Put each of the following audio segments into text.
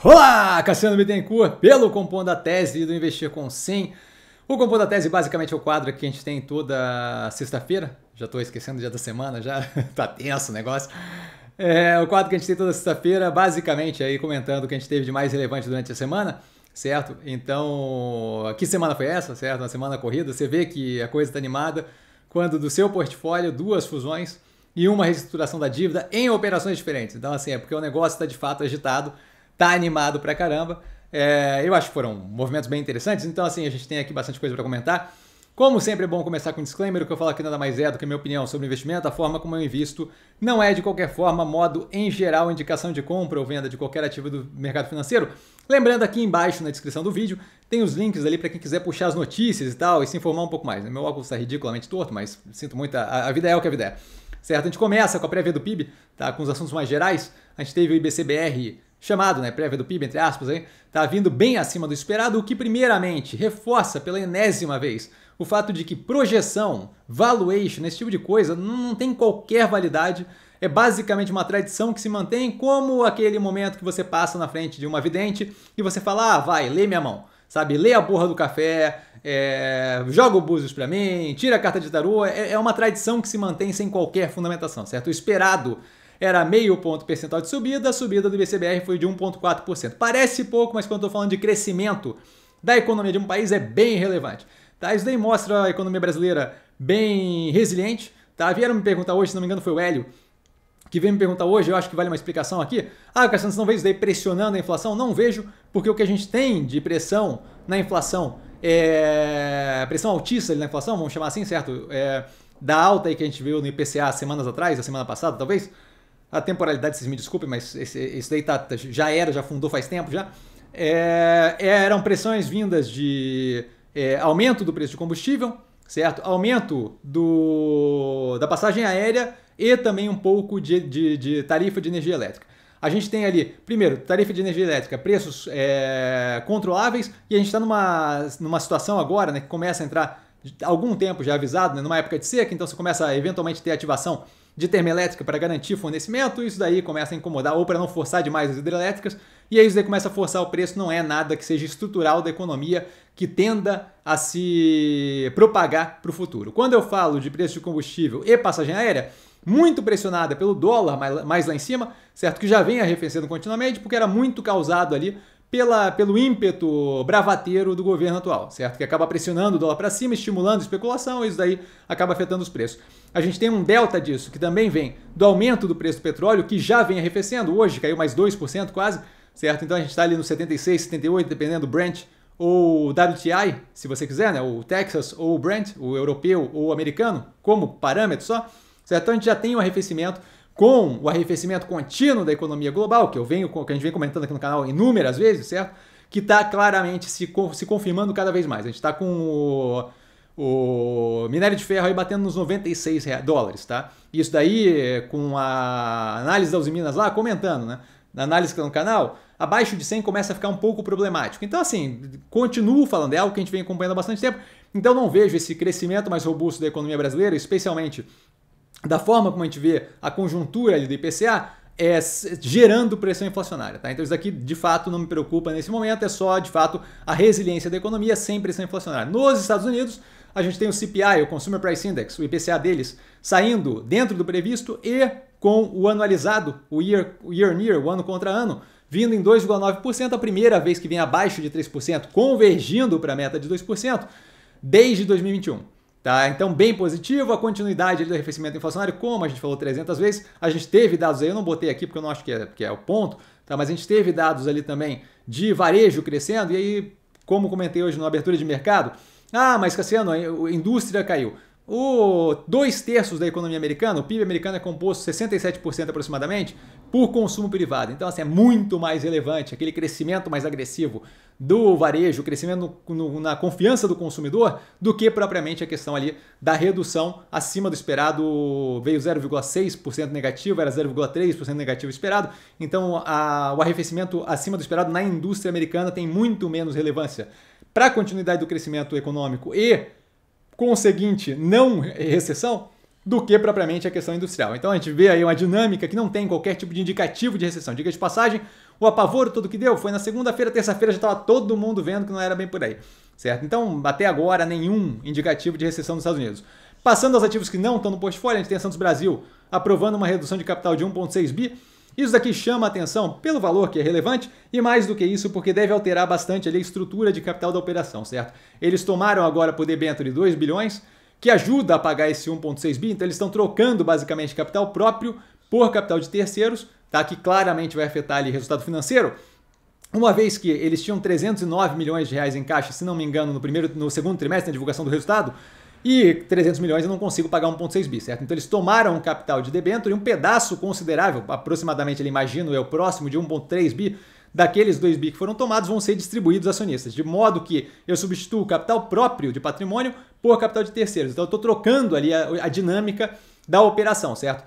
Olá, Cassiano Bittencourt, pelo Compom da Tese do Investir com Sim. O Compom da Tese basicamente é o quadro que a gente tem toda sexta-feira. Já estou esquecendo o dia da semana, já tá tenso o negócio. É o quadro que a gente tem toda sexta-feira, basicamente aí comentando o que a gente teve de mais relevante durante a semana, certo? Então, que semana foi essa, certo? Uma semana corrida. Você vê que a coisa está animada quando do seu portfólio, duas fusões e uma reestruturação da dívida em operações diferentes. Então, assim, é porque o negócio está de fato agitado tá animado pra caramba. É, eu acho que foram movimentos bem interessantes, então assim, a gente tem aqui bastante coisa para comentar. Como sempre é bom começar com um disclaimer, o que eu falo aqui nada mais é do que minha opinião sobre investimento, a forma como eu invisto não é de qualquer forma, modo em geral, indicação de compra ou venda de qualquer ativo do mercado financeiro. Lembrando aqui embaixo na descrição do vídeo, tem os links ali para quem quiser puxar as notícias e tal e se informar um pouco mais. Né? Meu óculos está ridiculamente torto, mas sinto muito, a, a vida é o que a vida é. Certo, a gente começa com a prévia do PIB, tá? com os assuntos mais gerais. A gente teve o IBCBR chamado, né, prévia do PIB, entre aspas, está vindo bem acima do esperado, o que primeiramente reforça pela enésima vez o fato de que projeção, valuation, esse tipo de coisa não tem qualquer validade. É basicamente uma tradição que se mantém como aquele momento que você passa na frente de uma vidente e você fala, ah, vai, lê minha mão sabe? Lê a borra do café, é, joga o búzios para mim, tira a carta de tarô. É, é, uma tradição que se mantém sem qualquer fundamentação, certo? O esperado era meio ponto percentual de subida, a subida do IBCBR foi de 1,4%. Parece pouco, mas quando eu estou falando de crescimento da economia de um país é bem relevante. Tá? Isso daí mostra a economia brasileira bem resiliente. Tá? Vieram me perguntar hoje, se não me engano foi o Hélio, que veio me perguntar hoje, eu acho que vale uma explicação aqui. Ah, Cassandra, você não vejo isso daí pressionando a inflação? Não vejo, porque o que a gente tem de pressão na inflação, é... pressão altíssima na inflação, vamos chamar assim, certo? É... Da alta aí que a gente viu no IPCA semanas atrás, a semana passada talvez, a temporalidade, vocês me desculpem, mas esse, daí tá, tá, já era, já fundou faz tempo já. É, é, eram pressões vindas de é, aumento do preço de combustível, certo? Aumento do, da passagem aérea e também um pouco de, de, de tarifa de energia elétrica. A gente tem ali, primeiro, tarifa de energia elétrica, preços é, controláveis, e a gente está numa, numa situação agora né, que começa a entrar algum tempo já avisado, né, numa época de seca, então você começa a eventualmente ter ativação de termoelétrica para garantir fornecimento, isso daí começa a incomodar ou para não forçar demais as hidrelétricas, e aí isso daí começa a forçar o preço, não é nada que seja estrutural da economia que tenda a se propagar para o futuro. Quando eu falo de preço de combustível e passagem aérea, muito pressionada pelo dólar mais lá em cima, certo? Que já vem arrefecendo continuamente, porque era muito causado ali pela, pelo ímpeto bravateiro do governo atual, certo? Que acaba pressionando o dólar para cima, estimulando especulação, e isso daí acaba afetando os preços a gente tem um delta disso, que também vem do aumento do preço do petróleo, que já vem arrefecendo, hoje caiu mais 2% quase, certo? Então a gente está ali no 76, 78, dependendo do Brent ou WTI, se você quiser, né? o Texas ou o Brent, o europeu ou o americano, como parâmetro só, certo? Então a gente já tem um arrefecimento com o arrefecimento contínuo da economia global, que eu venho, que a gente vem comentando aqui no canal inúmeras vezes, certo? Que está claramente se, se confirmando cada vez mais. A gente está com o o minério de ferro aí batendo nos 96 dólares, tá? Isso daí com a análise das Minas lá comentando, né? Na análise que tá no canal, abaixo de 100 começa a ficar um pouco problemático. Então assim, continuo falando, é algo que a gente vem acompanhando há bastante tempo. Então não vejo esse crescimento mais robusto da economia brasileira, especialmente da forma como a gente vê a conjuntura ali do IPCA, é, gerando pressão inflacionária. Tá? Então, isso daqui de fato não me preocupa nesse momento, é só de fato a resiliência da economia sem pressão inflacionária. Nos Estados Unidos, a gente tem o CPI, o Consumer Price Index, o IPCA deles, saindo dentro do previsto e com o anualizado, o year, o year year, o ano contra ano, vindo em 2,9%, a primeira vez que vem abaixo de 3%, convergindo para a meta de 2%, desde 2021. Tá? Então, bem positivo, a continuidade do arrefecimento inflacionário, como a gente falou 300 vezes, a gente teve dados aí, eu não botei aqui porque eu não acho que é, que é o ponto, tá? mas a gente teve dados ali também de varejo crescendo, e aí, como comentei hoje na abertura de mercado, ah, mas Cassiano, a indústria caiu. O dois terços da economia americana, o PIB americano é composto 67% aproximadamente por consumo privado. Então, assim, é muito mais relevante aquele crescimento mais agressivo do varejo, crescimento no, no, na confiança do consumidor, do que propriamente a questão ali da redução acima do esperado. Veio 0,6% negativo, era 0,3% negativo esperado. Então, a, o arrefecimento acima do esperado na indústria americana tem muito menos relevância para a continuidade do crescimento econômico e conseguinte não recessão do que propriamente a questão industrial. Então a gente vê aí uma dinâmica que não tem qualquer tipo de indicativo de recessão. Diga de passagem, o apavoro todo que deu foi na segunda-feira, terça-feira já estava todo mundo vendo que não era bem por aí, certo? Então até agora nenhum indicativo de recessão nos Estados Unidos. Passando aos ativos que não estão no portfólio, a gente tem a Santos Brasil aprovando uma redução de capital de 1,6 bi isso daqui chama a atenção pelo valor que é relevante e mais do que isso porque deve alterar bastante ali a estrutura de capital da operação, certo? Eles tomaram agora por debênture de 2 bilhões, que ajuda a pagar esse 1.6 bi, então eles estão trocando basicamente capital próprio por capital de terceiros, tá? que claramente vai afetar ali resultado financeiro, uma vez que eles tinham 309 milhões de reais em caixa, se não me engano, no primeiro, no segundo trimestre, na divulgação do resultado, e 300 milhões eu não consigo pagar 1,6 bi, certo? Então eles tomaram um capital de debênture, um pedaço considerável, aproximadamente, ele imagino, é o próximo de 1,3 bi, daqueles 2 bi que foram tomados vão ser distribuídos aos acionistas, de modo que eu substituo o capital próprio de patrimônio por capital de terceiros. Então eu estou trocando ali a, a dinâmica da operação, certo?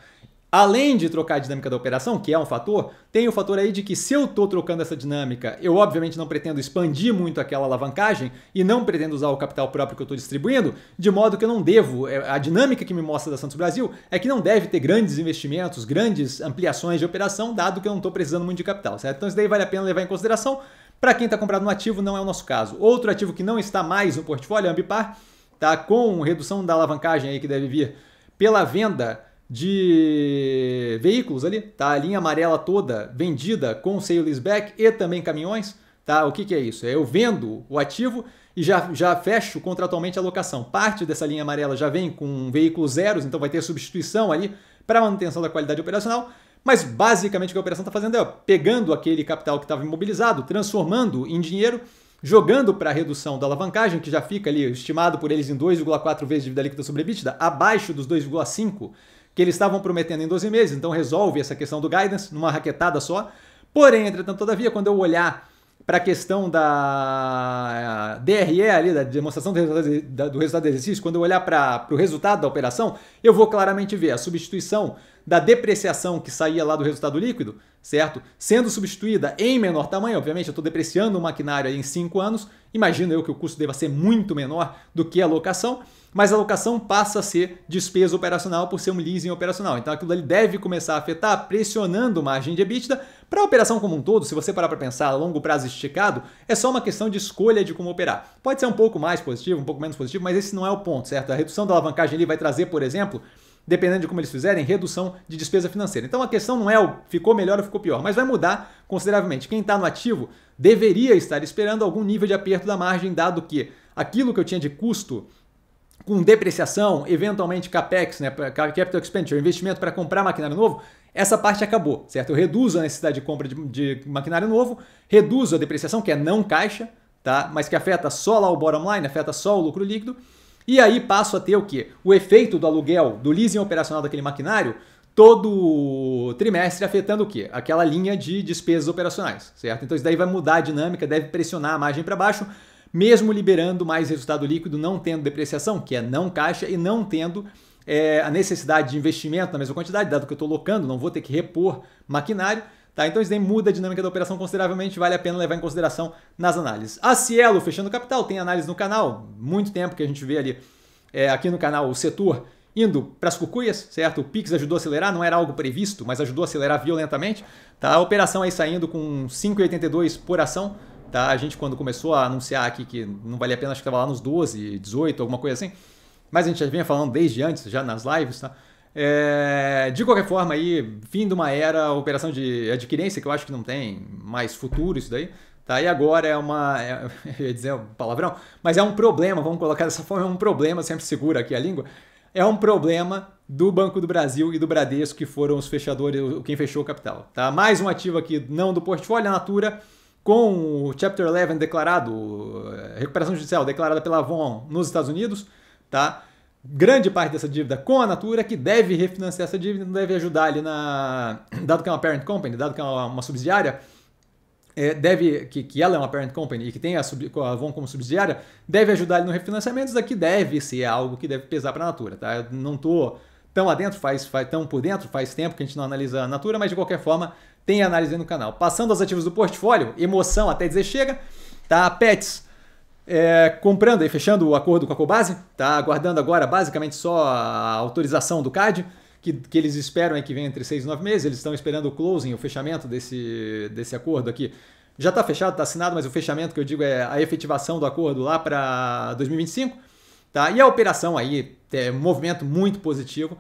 Além de trocar a dinâmica da operação, que é um fator, tem o fator aí de que se eu estou trocando essa dinâmica, eu obviamente não pretendo expandir muito aquela alavancagem e não pretendo usar o capital próprio que eu estou distribuindo, de modo que eu não devo. É, a dinâmica que me mostra da Santos Brasil é que não deve ter grandes investimentos, grandes ampliações de operação, dado que eu não estou precisando muito de capital, certo? Então isso daí vale a pena levar em consideração. Para quem está comprado no ativo, não é o nosso caso. Outro ativo que não está mais no portfólio é Ambipar, tá? com redução da alavancagem aí que deve vir pela venda de veículos ali, tá? A linha amarela toda vendida com sale back e também caminhões, tá? O que, que é isso? É eu vendo o ativo e já, já fecho contratualmente a locação. Parte dessa linha amarela já vem com veículos zeros, então vai ter substituição ali para manutenção da qualidade operacional. Mas basicamente o que a operação está fazendo é ó, pegando aquele capital que estava imobilizado, transformando em dinheiro, jogando para a redução da alavancagem, que já fica ali estimado por eles em 2,4 vezes dívida líquida sobre EBITDA, abaixo dos 2,5 que eles estavam prometendo em 12 meses, então resolve essa questão do guidance numa raquetada só. Porém, entretanto, todavia, quando eu olhar para a questão da eh, DRE ali, da demonstração do resultado, do resultado do exercício, quando eu olhar para o resultado da operação, eu vou claramente ver a substituição da depreciação que saía lá do resultado líquido, certo? Sendo substituída em menor tamanho, obviamente, eu estou depreciando o maquinário em 5 anos, imagino eu que o custo deva ser muito menor do que a locação, mas a locação passa a ser despesa operacional por ser um leasing operacional. Então aquilo ali deve começar a afetar, pressionando margem de EBITDA. Para a operação como um todo, se você parar para pensar a longo prazo esticado, é só uma questão de escolha de como operar. Pode ser um pouco mais positivo, um pouco menos positivo, mas esse não é o ponto, certo? A redução da alavancagem ali vai trazer, por exemplo, dependendo de como eles fizerem, redução de despesa financeira. Então a questão não é o ficou melhor ou ficou pior, mas vai mudar consideravelmente. Quem está no ativo deveria estar esperando algum nível de aperto da margem, dado que aquilo que eu tinha de custo com depreciação, eventualmente CAPEX, né, Capital Expenditure, investimento para comprar maquinário novo, essa parte acabou, certo? Eu reduzo a necessidade de compra de, de maquinário novo, reduzo a depreciação, que é não caixa, tá? mas que afeta só lá o bottom line, afeta só o lucro líquido, e aí passo a ter o quê? O efeito do aluguel, do leasing operacional daquele maquinário, todo trimestre afetando o quê? Aquela linha de despesas operacionais, certo? Então isso daí vai mudar a dinâmica, deve pressionar a margem para baixo, mesmo liberando mais resultado líquido, não tendo depreciação, que é não caixa, e não tendo é, a necessidade de investimento na mesma quantidade, dado que eu estou locando, não vou ter que repor maquinário. Tá? Então isso daí muda a dinâmica da operação consideravelmente, vale a pena levar em consideração nas análises. A Cielo, fechando capital, tem análise no canal, muito tempo que a gente vê ali, é, aqui no canal, o setor indo para as cucuias, certo? O Pix ajudou a acelerar, não era algo previsto, mas ajudou a acelerar violentamente. Tá? A operação aí saindo com 5,82 por ação, Tá? A gente, quando começou a anunciar aqui que não valia a pena, acho que estava lá nos 12, 18, alguma coisa assim. Mas a gente já vinha falando desde antes, já nas lives, tá? É, de qualquer forma, aí, fim de uma era, operação de adquirência, que eu acho que não tem mais futuro isso daí. Tá? E agora é uma. É, eu ia dizer um palavrão, mas é um problema, vamos colocar dessa forma, é um problema, sempre segura aqui a língua. É um problema do Banco do Brasil e do Bradesco, que foram os fechadores, quem fechou o capital. Tá? Mais um ativo aqui, não do portfólio, é a Natura com o Chapter 11 declarado, eh, recuperação judicial declarada pela Avon nos Estados Unidos, tá? Grande parte dessa dívida com a Natura, que deve refinanciar essa dívida, não deve ajudar ali na. Dado que é uma parent company, dado que é uma, uma subsidiária, é, deve que, que ela é uma parent company e que tem a, sub, a Avon como subsidiária, deve ajudar ali no refinanciamento. Isso aqui deve ser algo que deve pesar para a Natura, tá? Eu não tô tão adentro, faz, faz tão por dentro, faz tempo que a gente não analisa a Natura, mas de qualquer forma tem análise no canal. Passando aos ativos do portfólio, emoção até dizer chega, tá? Pets é, comprando e fechando o acordo com a Cobase, tá? Aguardando agora basicamente só a autorização do CAD, que, que eles esperam é que venha entre seis e nove meses, eles estão esperando o closing, o fechamento desse, desse acordo aqui. Já está fechado, está assinado, mas o fechamento que eu digo é a efetivação do acordo lá para 2025. Tá? E a operação aí, é, um movimento muito positivo.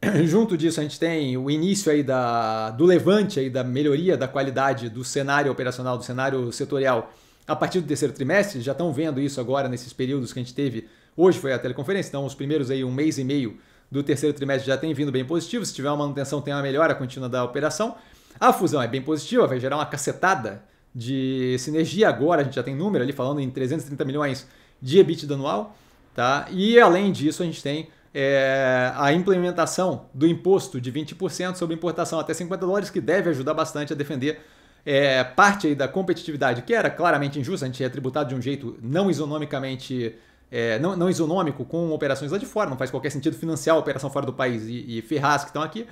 junto disso a gente tem o início aí da, do levante aí da melhoria da qualidade do cenário operacional, do cenário setorial a partir do terceiro trimestre, já estão vendo isso agora nesses períodos que a gente teve, hoje foi a teleconferência, então os primeiros aí um mês e meio do terceiro trimestre já tem vindo bem positivo, se tiver uma manutenção tem uma melhora contínua da operação, a fusão é bem positiva, vai gerar uma cacetada de sinergia agora, a gente já tem número ali falando em 330 milhões de EBITDA anual, tá? E além disso a gente tem é, a implementação do imposto de 20% sobre importação até 50 dólares, que deve ajudar bastante a defender é, parte da competitividade, que era claramente injusta, a gente é tributado de um jeito não isonomicamente. É, não, não, com operações lá de fora, não faz qualquer sentido financiar a operação fora do país e, e ferrar as que estão aqui.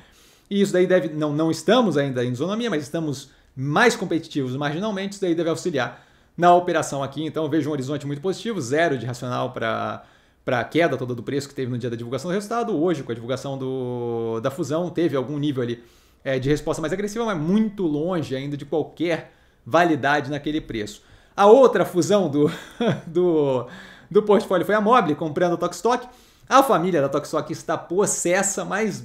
E isso daí deve. Não, não estamos ainda em isonomia, mas estamos mais competitivos marginalmente, isso daí deve auxiliar na operação aqui. Então vejo um horizonte muito positivo, zero de racional para para a queda toda do preço que teve no dia da divulgação do resultado. Hoje, com a divulgação do, da fusão, teve algum nível ali é, de resposta mais agressiva, mas muito longe ainda de qualquer validade naquele preço. A outra fusão do, do, do portfólio foi a Mobile, comprando a Tokstok. A família da Tokstok está possessa, mas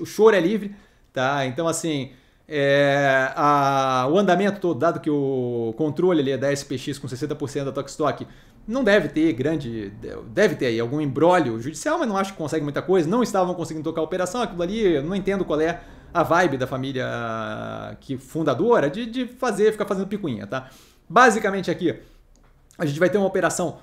o choro é livre, tá? Então, assim, é, a, o andamento todo, dado que o controle ali é da SPX com 60% da Toxstock, não deve ter grande. Deve ter aí algum embrólio judicial, mas não acho que consegue muita coisa. Não estavam conseguindo tocar a operação, aquilo ali, não entendo qual é a vibe da família que fundadora de, de fazer, ficar fazendo picuinha, tá? Basicamente aqui, a gente vai ter uma operação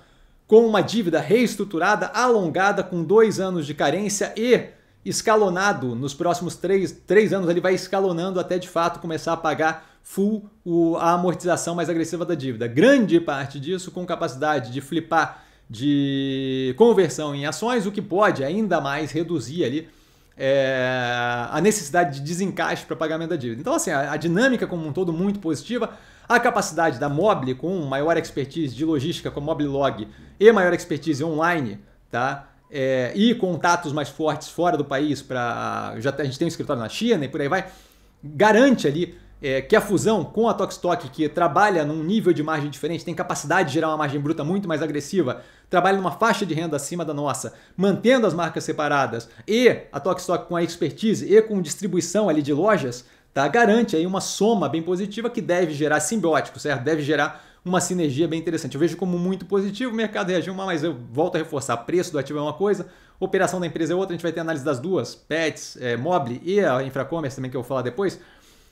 com uma dívida reestruturada, alongada, com dois anos de carência e escalonado nos próximos três, três anos, ele vai escalonando até de fato começar a pagar full o, a amortização mais agressiva da dívida. Grande parte disso com capacidade de flipar de conversão em ações, o que pode ainda mais reduzir ali é, a necessidade de desencaixe para pagamento da dívida. Então, assim, a, a, dinâmica como um todo muito positiva, a capacidade da Mobile com maior expertise de logística com a Mobile Log e maior expertise online, tá? é, e contatos mais fortes fora do país, para já a gente tem um escritório na China e por aí vai, garante ali é, que a fusão com a Tokstok, que trabalha num nível de margem diferente, tem capacidade de gerar uma margem bruta muito mais agressiva, trabalha numa faixa de renda acima da nossa, mantendo as marcas separadas, e a Tokstok com a expertise e com distribuição ali de lojas, tá? garante aí uma soma bem positiva que deve gerar simbiótico, certo? Deve gerar uma sinergia bem interessante. Eu vejo como muito positivo, o mercado reagiu, mas eu volto a reforçar, preço do ativo é uma coisa, operação da empresa é outra, a gente vai ter análise das duas, Pets, é, Mobile e a Infracommerce também que eu vou falar depois,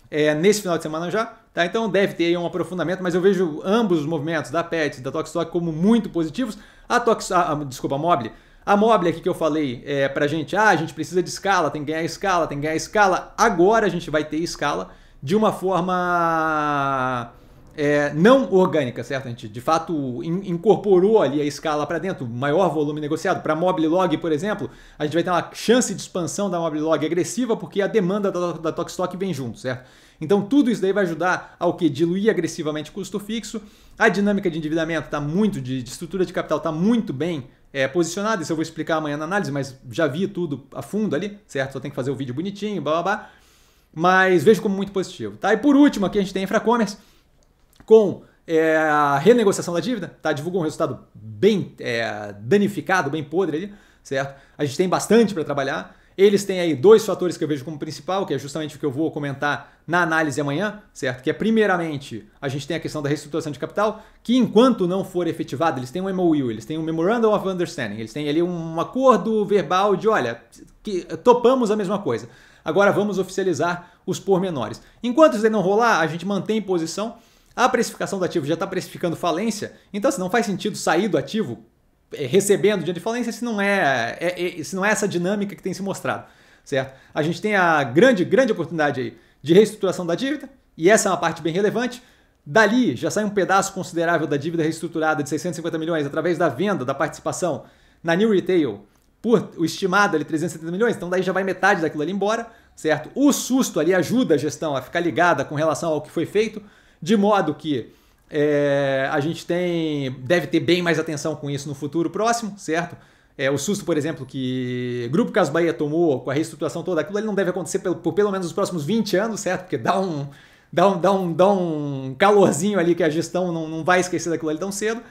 é, nesse final de semana já. Tá? Então deve ter aí um aprofundamento, mas eu vejo ambos os movimentos da Pets e da Toxtock como muito positivos. A Tox, a, a, desculpa, a Mobile, a Mobile aqui que eu falei é, pra gente, ah, a gente precisa de escala, tem que ganhar escala, tem que ganhar escala. Agora a gente vai ter escala de uma forma é, não orgânica, certo? A gente de fato in, incorporou ali a escala para dentro, maior volume negociado. Para Log, por exemplo, a gente vai ter uma chance de expansão da Log agressiva porque a demanda da, da Tokstok vem junto, certo? Então tudo isso daí vai ajudar ao que? Diluir agressivamente custo fixo. A dinâmica de endividamento está muito, de, de estrutura de capital está muito bem é, posicionada. Isso eu vou explicar amanhã na análise, mas já vi tudo a fundo ali, certo? Só tem que fazer o vídeo bonitinho, blá blá blá. Mas vejo como muito positivo. Tá? E por último, aqui a gente tem Infracommerce com é, a renegociação da dívida, tá? Divulgou um resultado bem é, danificado, bem podre ali, certo? A gente tem bastante para trabalhar. Eles têm aí dois fatores que eu vejo como principal, que é justamente o que eu vou comentar na análise amanhã, certo? Que é, primeiramente, a gente tem a questão da reestruturação de capital, que enquanto não for efetivado, eles têm um MOU, eles têm um Memorandum of Understanding, eles têm ali um acordo verbal de, olha, que topamos a mesma coisa. Agora vamos oficializar os pormenores. Enquanto isso não rolar, a gente mantém posição a precificação do ativo já está precificando falência, então se assim, não faz sentido sair do ativo eh, recebendo dinheiro de falência, se não é, é, é, se não é essa dinâmica que tem se mostrado, certo? A gente tem a grande, grande oportunidade aí de reestruturação da dívida, e essa é uma parte bem relevante. Dali já sai um pedaço considerável da dívida reestruturada de 650 milhões através da venda da participação na New Retail por o estimado ali 370 milhões, então daí já vai metade daquilo ali embora, certo? O susto ali ajuda a gestão a ficar ligada com relação ao que foi feito, de modo que é, a gente tem deve ter bem mais atenção com isso no futuro próximo, certo? É, o susto, por exemplo, que Grupo Cas tomou com a reestruturação toda, aquilo ele não deve acontecer por, por, pelo menos os próximos 20 anos, certo? Porque dá um, dá um, dá um, dá um calorzinho ali que a gestão não, não vai esquecer daquilo ali tão cedo.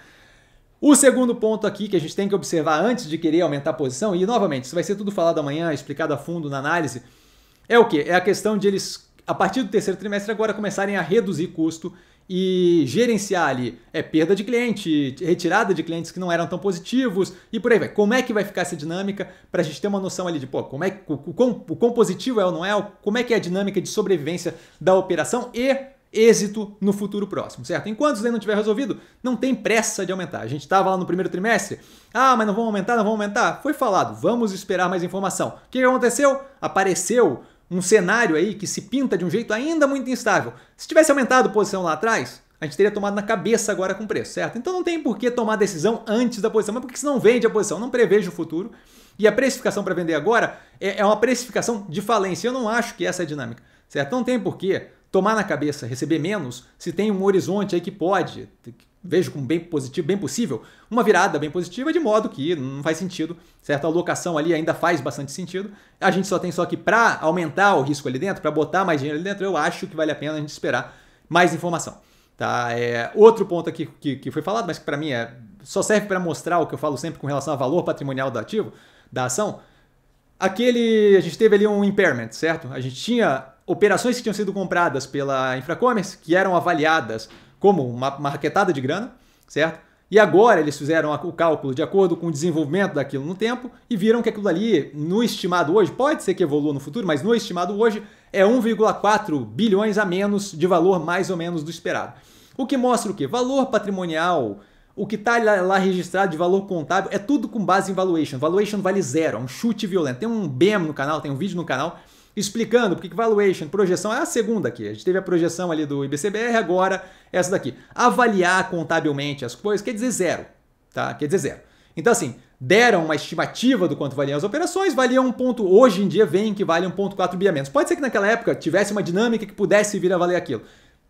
O segundo ponto aqui que a gente tem que observar antes de querer aumentar a posição, e novamente, isso vai ser tudo falado amanhã, explicado a fundo na análise, é o que? É a questão de eles a partir do terceiro trimestre, agora começarem a reduzir custo e gerenciar ali é, perda de cliente, retirada de clientes que não eram tão positivos e por aí vai. Como é que vai ficar essa dinâmica para a gente ter uma noção ali de pô, como é, o, o, quão, o quão positivo é ou não é, como é que é a dinâmica de sobrevivência da operação e êxito no futuro próximo, certo? Enquanto isso aí não tiver resolvido, não tem pressa de aumentar. A gente estava lá no primeiro trimestre, ah, mas não vamos aumentar, não vamos aumentar. Foi falado, vamos esperar mais informação. O que aconteceu? Apareceu um cenário aí que se pinta de um jeito ainda muito instável. Se tivesse aumentado a posição lá atrás, a gente teria tomado na cabeça agora com preço, certo? Então não tem por que tomar decisão antes da posição, mas porque se não vende a posição, não preveja o futuro. E a precificação para vender agora é, é, uma precificação de falência. Eu não acho que essa é a dinâmica, certo? Não tem por que tomar na cabeça, receber menos, se tem um horizonte aí que pode, vejo como bem positivo, bem possível, uma virada bem positiva, de modo que não faz sentido, certo? A alocação ali ainda faz bastante sentido. A gente só tem só que para aumentar o risco ali dentro, para botar mais dinheiro ali dentro, eu acho que vale a pena a gente esperar mais informação. Tá? É, outro ponto aqui que, que foi falado, mas que para mim é, só serve para mostrar o que eu falo sempre com relação ao valor patrimonial do ativo, da ação. Aquele. A gente teve ali um impairment, certo? A gente tinha operações que tinham sido compradas pela Infracommerce, que eram avaliadas como uma, uma raquetada de grana, certo? E agora eles fizeram o cálculo de acordo com o desenvolvimento daquilo no tempo e viram que aquilo ali, no estimado hoje, pode ser que evolua no futuro, mas no estimado hoje é 1,4 bilhões a menos de valor mais ou menos do esperado. O que mostra o quê? Valor patrimonial, o que está lá registrado de valor contábil, é tudo com base em valuation. Valuation vale zero, é um chute violento. Tem um BEM no canal, tem um vídeo no canal explicando porque que valuation, projeção, é a segunda aqui. A gente teve a projeção ali do IBCBR, agora essa daqui. Avaliar contabilmente as coisas quer dizer zero, tá? Quer dizer zero. Então, assim, deram uma estimativa do quanto valiam as operações, valia um ponto, hoje em dia vem que vale 1.4 bi a menos. Pode ser que naquela época tivesse uma dinâmica que pudesse vir a valer aquilo.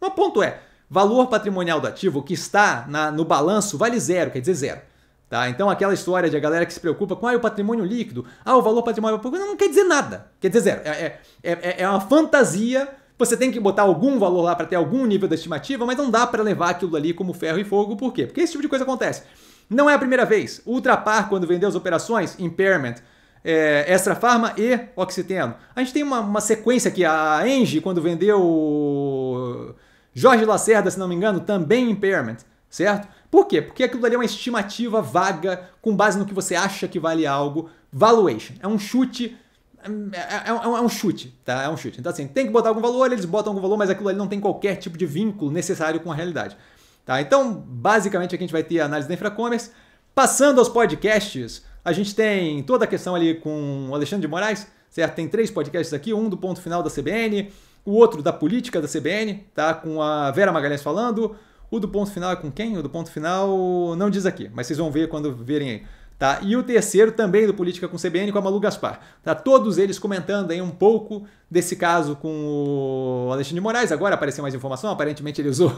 Mas o ponto é, valor patrimonial do ativo que está na, no balanço vale zero, quer dizer zero. Tá? Então aquela história de a galera que se preocupa com ah, o patrimônio líquido, ah, o valor patrimônio público, não, quer dizer nada. Quer dizer zero. É, é, é, é, é uma fantasia. Você tem que botar algum valor lá para ter algum nível da estimativa, mas não dá para levar aquilo ali como ferro e fogo. Por quê? Porque esse tipo de coisa acontece. Não é a primeira vez. Ultrapar, quando vendeu as operações, impairment, é, Extra Farma e Oxiteno. A gente tem uma, uma sequência aqui. A Engie, quando vendeu Jorge Lacerda, se não me engano, também impairment, certo? Por quê? Porque aquilo ali é uma estimativa vaga com base no que você acha que vale algo. Valuation. É um chute. É, é, é, é um chute, tá? É um chute. Então, assim, tem que botar algum valor, eles botam algum valor, mas aquilo ali não tem qualquer tipo de vínculo necessário com a realidade. Tá? Então, basicamente, aqui a gente vai ter a análise da InfraCommerce. Passando aos podcasts, a gente tem toda a questão ali com o Alexandre de Moraes, certo? Tem três podcasts aqui, um do ponto final da CBN, o outro da política da CBN, tá? Com a Vera Magalhães falando, o do ponto final é com quem? O do ponto final não diz aqui, mas vocês vão ver quando verem aí. Tá? E o terceiro também do Política com CBN, com a Malu Gaspar. Tá? Todos eles comentando aí um pouco desse caso com o Alexandre de Moraes. Agora apareceu mais informação, aparentemente ele usou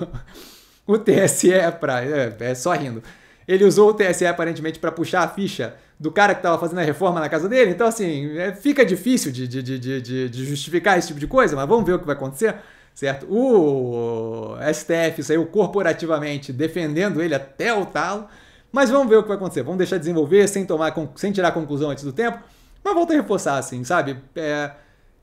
o TSE para... É, é só rindo. Ele usou o TSE aparentemente para puxar a ficha do cara que estava fazendo a reforma na casa dele. Então, assim, é, fica difícil de, de, de, de, de justificar esse tipo de coisa, mas vamos ver o que vai acontecer certo? O STF saiu corporativamente defendendo ele até o talo, mas vamos ver o que vai acontecer. Vamos deixar desenvolver sem tomar, sem tirar conclusão antes do tempo, mas volto a reforçar, assim, sabe? É,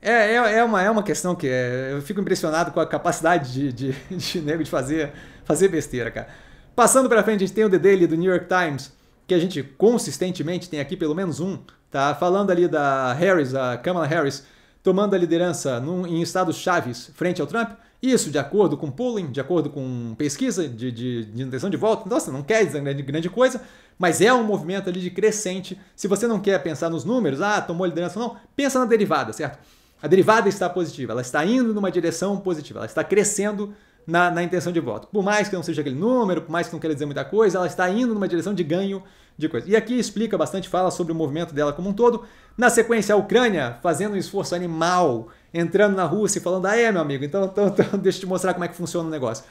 é, é, é, uma, é uma questão que é, eu fico impressionado com a capacidade de, de, de nego de fazer, fazer besteira, cara. Passando para frente, a gente tem o The Daily do New York Times, que a gente consistentemente tem aqui pelo menos um, tá? Falando ali da Harris, a Kamala Harris, tomando a liderança num, em estados chaves frente ao Trump. Isso de acordo com polling, de acordo com pesquisa de, de, de intenção de voto. Nossa, não quer dizer grande, grande coisa, mas é um movimento ali de crescente. Se você não quer pensar nos números, ah, tomou a liderança ou não, pensa na derivada, certo? A derivada está positiva, ela está indo numa direção positiva, ela está crescendo na, na intenção de voto. Por mais que não seja aquele número, por mais que não queira dizer muita coisa, ela está indo numa direção de ganho de coisa. E aqui explica bastante, fala sobre o movimento dela como um todo. Na sequência, a Ucrânia fazendo um esforço animal, entrando na Rússia e falando: ah, é, meu amigo, então, então, então deixa eu te mostrar como é que funciona o negócio.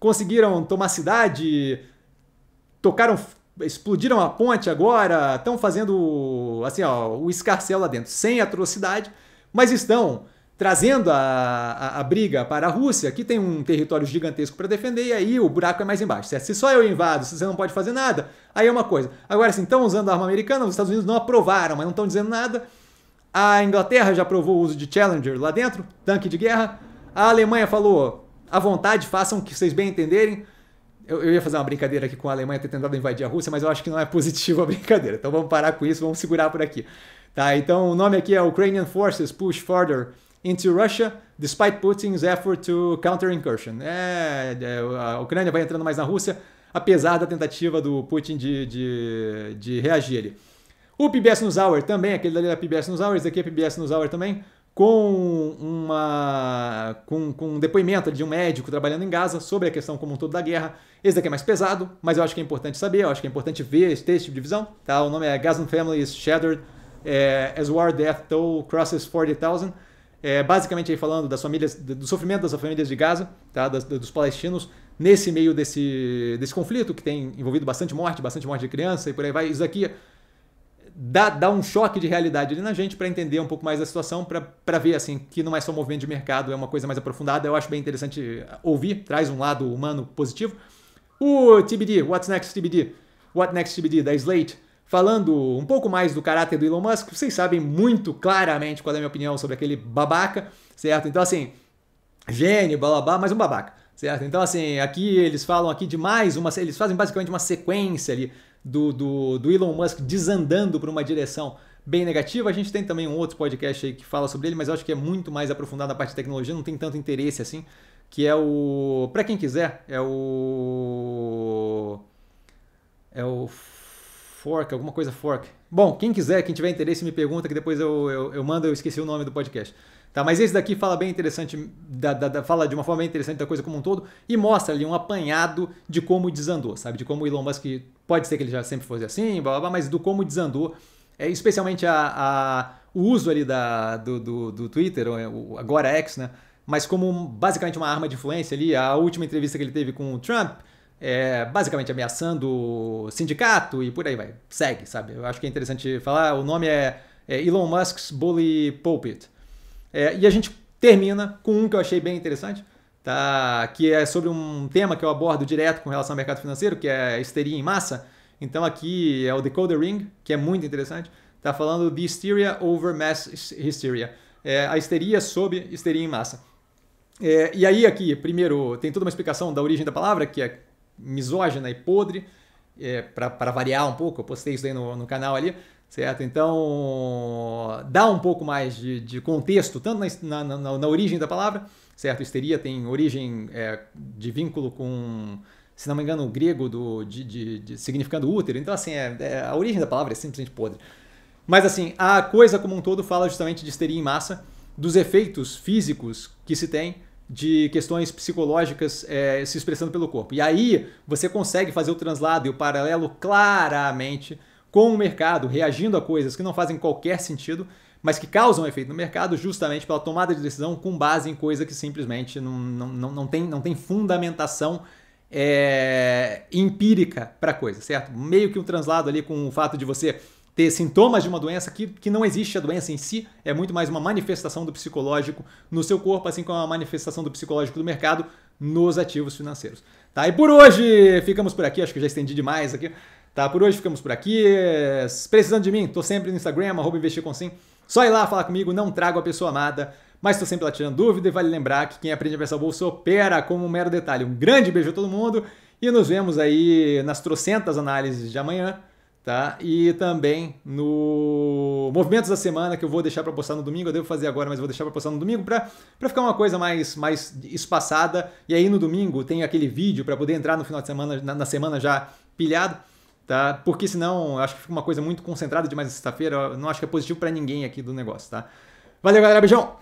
Conseguiram tomar cidade, tocaram, explodiram a ponte agora, estão fazendo assim, ó, o escarcel lá dentro, sem atrocidade, mas estão trazendo a, a, a, briga para a Rússia, que tem um território gigantesco para defender, e aí o buraco é mais embaixo. Certo? Se só eu invado, se você não pode fazer nada, aí é uma coisa. Agora, se assim, estão usando a arma americana, os Estados Unidos não aprovaram, mas não estão dizendo nada. A Inglaterra já aprovou o uso de Challenger lá dentro, tanque de guerra. A Alemanha falou, à vontade, façam o que vocês bem entenderem. Eu, eu ia fazer uma brincadeira aqui com a Alemanha ter tentado invadir a Rússia, mas eu acho que não é positiva a brincadeira. Então vamos parar com isso, vamos segurar por aqui. Tá, então o nome aqui é Ukrainian Forces Push Further into Russia despite Putin's effort to counter incursion. É, é, a Ucrânia vai entrando mais na Rússia, apesar da tentativa do Putin de, de, de reagir ali. O PBS News Hour também, aquele ali é PBS News Hour, esse aqui é PBS News Hour também, com, uma, com, com um depoimento de um médico trabalhando em Gaza sobre a questão como um todo da guerra. Esse daqui é mais pesado, mas eu acho que é importante saber, eu acho que é importante ver, ter esse tipo de visão. Tá? O nome é Gazan Families Shattered é, as War Death Toll Crosses 40,000 é, basicamente aí falando das famílias, do sofrimento das famílias de Gaza, tá? Das, dos palestinos, nesse meio desse, desse conflito, que tem envolvido bastante morte, bastante morte de criança e por aí vai. Isso aqui dá, dá um choque de realidade ali na gente para entender um pouco mais a situação, para ver assim que não é só um movimento de mercado, é uma coisa mais aprofundada. Eu acho bem interessante uh, ouvir, traz um lado humano positivo. O TBD, What's Next TBD? What Next TBD da Slate Falando um pouco mais do caráter do Elon Musk, vocês sabem muito claramente qual é a minha opinião sobre aquele babaca, certo? Então, assim, gênio, blá blá, mas um babaca, certo? Então, assim, aqui eles falam aqui de mais uma. Eles fazem basicamente uma sequência ali do, do, do Elon Musk desandando para uma direção bem negativa. A gente tem também um outro podcast aí que fala sobre ele, mas eu acho que é muito mais aprofundado na parte de tecnologia, não tem tanto interesse assim. Que é o. Para quem quiser, é o. É o Fork, alguma coisa Fork. Bom, quem quiser, quem tiver interesse, me pergunta que depois eu, eu, eu mando, eu esqueci o nome do podcast. Tá, mas esse daqui fala bem interessante, da, da, da, fala de uma forma bem interessante da coisa como um todo e mostra ali um apanhado de como desandou, sabe? De como o Elon Musk, pode ser que ele já sempre fosse assim, blá blá, blá mas do como desandou, é, especialmente a, a, o uso ali da, do, do, do Twitter, o, agora X, né? Mas como basicamente uma arma de influência ali, a última entrevista que ele teve com o Trump, é, basicamente ameaçando o sindicato e por aí vai. Segue, sabe? Eu acho que é interessante falar. O nome é, é Elon Musk's Bully Pulpit. É, e a gente termina com um que eu achei bem interessante, tá? que é sobre um tema que eu abordo direto com relação ao mercado financeiro, que é histeria em massa. Então aqui é o Decoder Ring, que é muito interessante. Está falando de hysteria over mass hysteria. É, a histeria sob histeria em massa. É, e aí aqui, primeiro, tem toda uma explicação da origem da palavra, que é misógina e podre, é, para variar um pouco, eu postei isso aí no, no canal ali, certo? Então, dá um pouco mais de, de contexto, tanto na, na, na, na, origem da palavra, certo? Histeria tem origem é, de vínculo com, se não me engano, o grego do, de, de, de significando útero. Então, assim, é, é, a origem da palavra é simplesmente podre. Mas, assim, a coisa como um todo fala justamente de histeria em massa, dos efeitos físicos que se tem de questões psicológicas é, se expressando pelo corpo. E aí você consegue fazer o translado e o paralelo claramente com o mercado, reagindo a coisas que não fazem qualquer sentido, mas que causam efeito no mercado justamente pela tomada de decisão com base em coisa que simplesmente não, não, não, tem, não tem fundamentação é, empírica para coisa, certo? Meio que um translado ali com o fato de você ter sintomas de uma doença que, que não existe a doença em si, é muito mais uma manifestação do psicológico no seu corpo, assim como uma manifestação do psicológico do mercado nos ativos financeiros. Tá? E por hoje ficamos por aqui, acho que já estendi demais aqui. Tá? Por hoje ficamos por aqui. Precisando de mim, tô sempre no Instagram, arroba investirconsim. Só ir lá falar comigo, não trago a pessoa amada, mas estou sempre lá tirando dúvida e vale lembrar que quem aprende a pensar bolsa opera como um mero detalhe. Um grande beijo a todo mundo e nos vemos aí nas trocentas análises de amanhã tá? E também no Movimentos da Semana, que eu vou deixar para postar no domingo, eu devo fazer agora, mas vou deixar para postar no domingo para ficar uma coisa mais, mais espaçada. E aí no domingo tem aquele vídeo para poder entrar no final de semana, na, na, semana já pilhado, tá? Porque senão acho que fica uma coisa muito concentrada demais na sexta-feira, não acho que é positivo para ninguém aqui do negócio, tá? Valeu, galera, beijão!